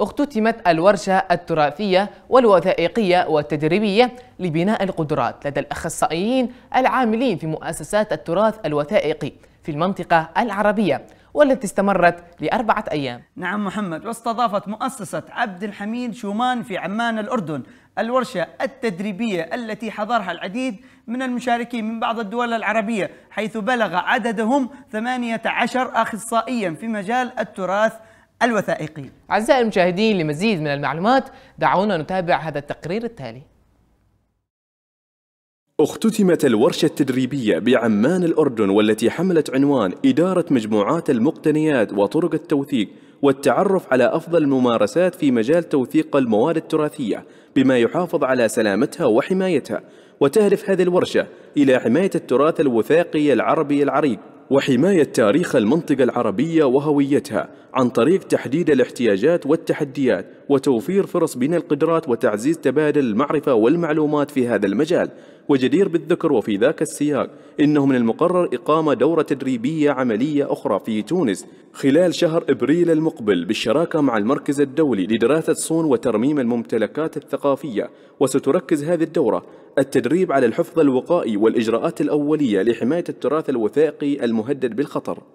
اختتمت الورشة التراثية والوثائقية والتدريبية لبناء القدرات لدى الأخصائيين العاملين في مؤسسات التراث الوثائقي في المنطقة العربية والتي استمرت لأربعة أيام نعم محمد واستضافت مؤسسة عبد الحميد شومان في عمان الأردن الورشة التدريبية التي حضرها العديد من المشاركين من بعض الدول العربية حيث بلغ عددهم 18 أخصائيا في مجال التراث الوثائقي أعزائي المشاهدين لمزيد من المعلومات دعونا نتابع هذا التقرير التالي اختتمت الورشة التدريبية بعمان الأردن والتي حملت عنوان إدارة مجموعات المقتنيات وطرق التوثيق والتعرف على أفضل الممارسات في مجال توثيق المواد التراثية بما يحافظ على سلامتها وحمايتها وتهدف هذه الورشة إلى حماية التراث الوثائقي العربي العريق وحماية تاريخ المنطقة العربية وهويتها عن طريق تحديد الاحتياجات والتحديات وتوفير فرص بناء القدرات وتعزيز تبادل المعرفة والمعلومات في هذا المجال وجدير بالذكر وفي ذاك السياق إنه من المقرر إقامة دورة تدريبية عملية أخرى في تونس خلال شهر إبريل المقبل بالشراكة مع المركز الدولي لدراسة صون وترميم الممتلكات الثقافية وستركز هذه الدورة التدريب على الحفظ الوقائي والإجراءات الأولية لحماية التراث الوثائقي المهدد بالخطر